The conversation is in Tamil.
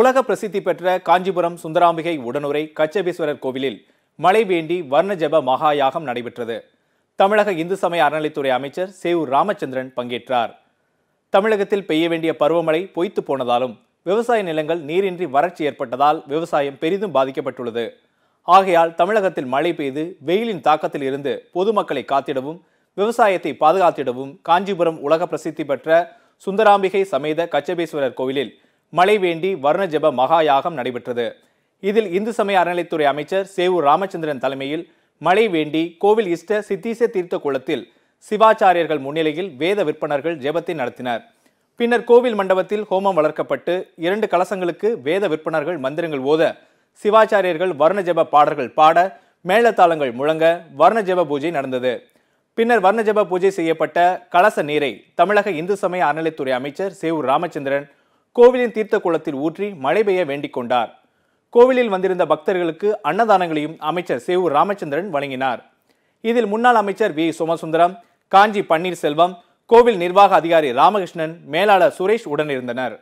உலக பிரசித்தி பெற்ற காஞ்சிபுரம் சுந்தராம்பிகை உடனுரை கச்சபேஸ்வரர் கோவிலில் மழை வேண்டி வர்ணஜப மகாயாகம் நடைபெற்றது தமிழக இந்து சமய அறநிலைத்துறை அமைச்சர் சேவூர் ராமச்சந்திரன் பங்கேற்றார் தமிழகத்தில் பெய்ய வேண்டிய பருவமழை பொய்த்து போனதாலும் விவசாய நிலங்கள் நீரின்றி வறட்சி ஏற்பட்டதால் விவசாயம் பெரிதும் பாதிக்கப்பட்டுள்ளது ஆகையால் தமிழகத்தில் மழை பெய்து வெயிலின் தாக்கத்தில் இருந்து பொதுமக்களை காத்திடவும் விவசாயத்தை பாதுகாத்திடவும் காஞ்சிபுரம் உலக பிரசித்தி பெற்ற சுந்தராம்பிகை சமேத கச்சபேஸ்வரர் கோவிலில் மழை வேண்டி வர்ணஜப மகாயாகம் நடைபெற்றது இதில் இந்து சமய அறநிலைத்துறை அமைச்சர் சேவூர் ராமச்சந்திரன் தலைமையில் மழை வேண்டி கோவில் இஷ்ட சித்தீச தீர்த்த குளத்தில் சிவாச்சாரியர்கள் முன்னிலையில் வேத விற்பனர்கள் ஜெபத்தை நடத்தினர் பின்னர் கோவில் மண்டபத்தில் ஹோமம் வளர்க்கப்பட்டு இரண்டு கலசங்களுக்கு வேத விற்பனர்கள் மந்திரங்கள் ஓத சிவாச்சாரியர்கள் வர்ணஜப பாடல்கள் பாட மேளதாளங்கள் முழங்க வர்ணஜப பூஜை நடந்தது பின்னர் வர்ணஜப பூஜை செய்யப்பட்ட கலச நீரை தமிழக இந்து சமய அறநிலைத்துறை அமைச்சர் சேவூர் ராமச்சந்திரன் கோவிலின் தீர்த்த குளத்தில் ஊற்றி மழை பெய்ய வேண்டிக் கொண்டார் கோவிலில் வந்திருந்த பக்தர்களுக்கு அன்னதானங்களையும் அமைச்சர் சேவூர் ராமச்சந்திரன் வழங்கினார் இதில் முன்னாள் அமைச்சர் வி சோமசுந்தரம் காஞ்சி பன்னீர்செல்வம் கோவில் நிர்வாக அதிகாரி ராமகிருஷ்ணன் மேலாளர் சுரேஷ் உடனிருந்தனர்